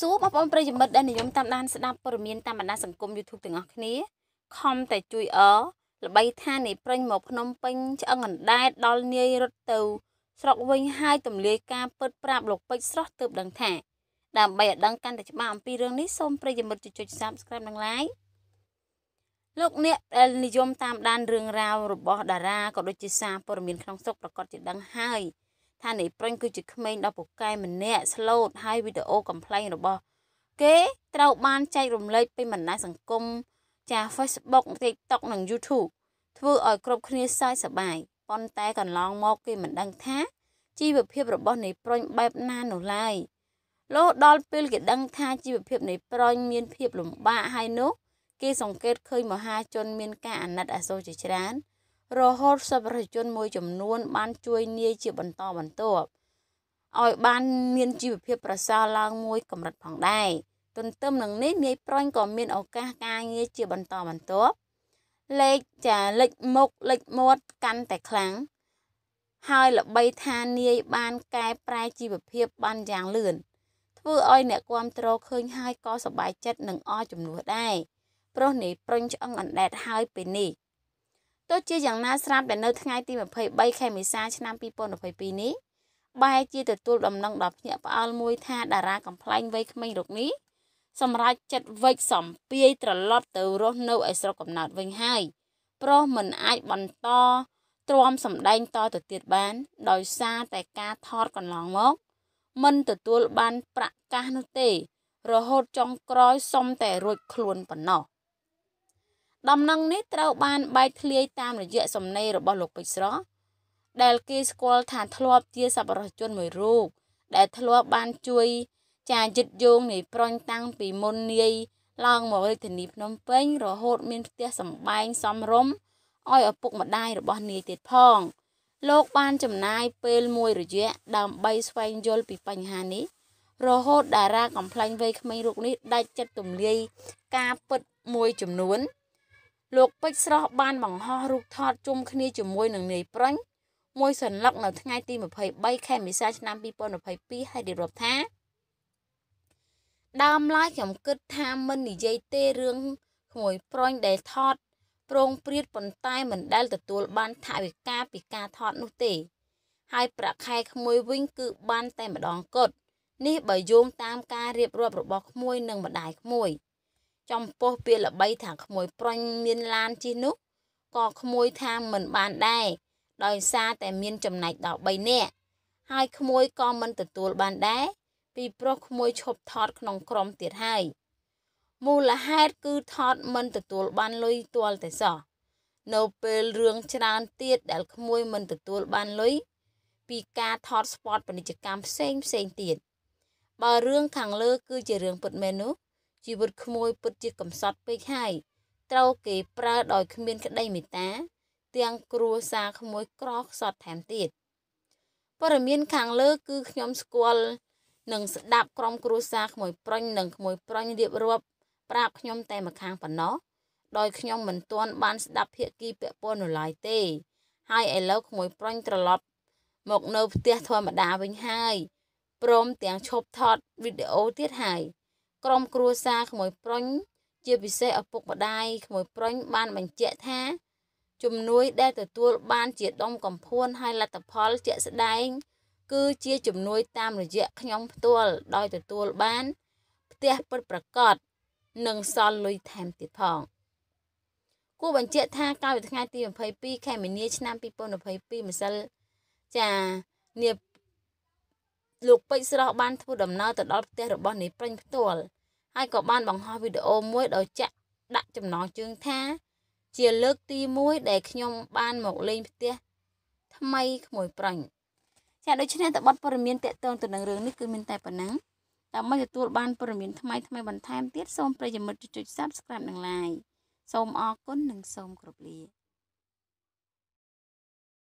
សួរបងប្អូនប្រិយមិត្តដែលនិយមតាមដានស្ដាប់ព័ត៌មានតាមបណ្ដាសង្គម YouTube ទាំងអស់គ្នាខំតែជួយអល្បីថានៃប្រេងមកភ្នំពេញឆ្អឹងអណ្ដែតដល់នាយរត់ទៅស្រុកវិញហើយទម្លាយការពិតប្រាប់លោកពេជ្រស្រស់ទើបដឹងថាដើម្បីឲ្យដឹងកាន់តែច្បាស់អំពីរឿងនេះសូមប្រិយមិត្តជួយ Subscribe និង Like លោកអ្នកដែលនិយមតាមដានរឿងរ៉ាវរបស់តារាក៏ដូចជាសារព័ត៌មានក្នុងស្រុកប្រកាសជាដឹងហើយថានៃប្រិនគឺជាក្មេងដ៏ពូកែ ម្នាក់ស្លូតហើយវីដេអូកំ pl ែងរបស់ គេត្រូវបានចែករំលែកពីបណ្ដាញសង្គមចា Facebook TikTok និង YouTube ធ្វើឲ្យគ្រប់គ្នាសើចសប្បាយប៉ុន្តែកន្លងមក គេមិនដឹងថាជីវភាពរបស់នៃប្រុញបែបណានោះឡើយលោះដល់ពេលគេដឹងថាជីវភាពនៃប្រុញមានភាព លំបាកហើយនោះគេសង្កេតឃើញមហាជន មានការអាណិតអាសូរជាច្រើនរហូតសប្បុរសជនមួយចំនួនបានជួយនាយជាបន្តបន្ទាប់ឲ្យបានមានជីវភាពប្រសើរឡើងមួយកម្រិតផងដែរទន្ទឹមនឹងនេះនាយប្រញក៏មានឱកាសការងារជាបន្តបន្ទាប់លេខចាលេខមុខលេខមាត់កាន់តែខ្លាំងហើយល្បីថានាយបានកែប្រែជីវភាពបានយ៉ាងលឿនធ្វើឲ្យអ្នកគ្រប់គ្រងឃើញហើយក៏សប្បាយចិត្តនឹងអរជំនួសដែរប្រុសនេះប្រញឆ្អឹងអណ្ដែតហើយពេលនេះទោះជាយ៉ាងណាស្រាប់តែនៅថ្ងៃទី23ខែមេសាឆ្នាំ2022នេះបែរជាទទួលដំណឹងដល់ភ្នាក់ផ្អើលមួយថាតារាកំ pl ែងវ័យក្មេងរូបនេះសម្រាប់ចិត្តវេកសំភាយត្រឡប់ទៅរស់នៅឯស្រុកកំណើតវិញហើយប្រុសមិនអាចបន្តទ្រាំសម្ដែងតទៅទៀតបានដោយសារតែការថតកន្លងមក មិនទទួលបានប្រាក់កាសនោះទេ រហូតចុងក្រោយសុំតែរួចខ្លួនប៉ុណ្ណោះដំណឹងនេះត្រូវបានបែកធ្លាយតាមរយៈសំណេររបស់លោកពេជ្រស្រស់ដែលគេស្គាល់ថាធ្លាប់ជាសប្បុរសជនមួយរូបដែលធ្លាប់បានជួយចាយឹតយងនៃប្រញតាំងពីមុននាយឡើងមករាជធានីភ្នំពេញ រហូតមានផ្ទះសម្បែងសំរុំឲ្យឪពុកម្ដាយរបស់នាយទៀតផងលោកបានចំណាយពេលមួយរយៈដើម្បីស្វែងយល់ពីបញ្ហានេះ រហូតតារាកំ pl ែងវ័យក្មេងរូបនេះដាច់ចិត្តទំលាយការពិតមួយចំនួនលោកពេជ្រស្រស់បានបង្ហោះរូបថតជុំគ្នាជាមួយនឹងនាយប្រាញ់មួយសន្លឹកនៅថ្ងៃទី23ខែមេសាឆ្នាំ2022ហើយរៀបរាប់ថាដើមឡើយខ្ញុំគិតថាមិននិយាយទេរឿងក្មួយប្រុញដែលថតប្រងព្រាតប៉ុន្តែមិនដែលទទួលបានថវិកាពីការថតនោះទេហើយប្រាក់ខែក្មួយវិញគឺបាន តែម្ដងគត់នេះបើយោងតាមការរៀបរាប់របស់ក្មួយនិងម្ដាយក្មួយ។ចំពោះពាក្យល្បីថាក្មួយប្រុញមានឡានជិះនោះក៏ក្មួយថាមិនបានដែរដោយសារតែមានចំណែកដល់3នាក់ហើយក្មួយក៏មិនទទួលបានដែរពីប្រុសក្មួយឈប់ថតក្នុងក្រុមទៀតហើយមូលហេតុគឺថតមិនទទួលបានលុយទាល់តែសោះនៅពេលរឿងច្រើនទៀតដែលក្មួយមិនទទួលបានលុយពីការថត spot ពាណិជ្ជកម្មផ្សេងផ្សេងទៀតបើរឿងខាងលើគឺជារឿងពិតមែននោះជីវិតក្មួយពិតជាកំសត់ពេកហើយត្រូវគេប្រើដោយគ្មានក្តីមេត្តាទាំងគ្រួសារក្មួយក្រខ្សត់ថែមទៀតព័ត៌មានខាងលើ គឺខ្ញុំស្គាល់និងស្ដាប់ក្រុមគ្រួសារក្មួយប្រុញនិងក្មួយប្រុញរៀបរាប់ប្រាប់ខ្ញុំតែម្ខាងប៉ុណ្ណោះដោយខ្ញុំមិនទាន់បានស្ដាប់ភាគីពាក់ព័ន្ធនៅឡើយទេ ហើយឥឡូវក្មួយប្រុញត្រឡប់មកនៅផ្ទះធម្មតាវិញហើយព្រមទាំងឈប់ថតវីដេអូទៀតហើយក្រុមគ្រួសារក្មួយប្រុញជាពិសេសឪពុកម្ដាយក្មួយប្រុញបាន បញ្ជាក់ថា ជំនួយ ដែលទទួលបានជាដុំកំភួនហើយលទ្ធផលជាក់ស្ដែង គឺជា ជំនួយ តាមរយៈខ្ញុំផ្ទាល់ដោយទទួលបាន ផ្ទះពិតប្រាកដនិងសល់លុយថែមទៀតផងគូបញ្ជាក់ថាកាលពីថ្ងៃទី22ខែមីនា ឆ្នាំ2022ម្សិលចានាលោកពេជ្រស្រស់បានធ្វើដំណើរទៅដល់ផ្ទះរបស់នាយព្រិញផ្ទាល់ហើយក៏បានបង្ហោះវីដេអូមួយដោយចាក់ដាក់ចំណងជើងថា ជាលើកទី1ដែលខ្ញុំបានមកលេងផ្ទះថ្មីក្មួយប្រាញ់ចាដូច្នេះតបព័ត៌មានតកតងទៅនឹងរឿងនេះគឺមានតែប៉ុណ្ណឹងដើម្បីទទួលបានព័ត៌មានថ្មីថ្មីបន្ថែមទៀតសូមប្រិយមិត្តចុច Subscribe និង Like សូមអរគុណនិងសូមគោរពលា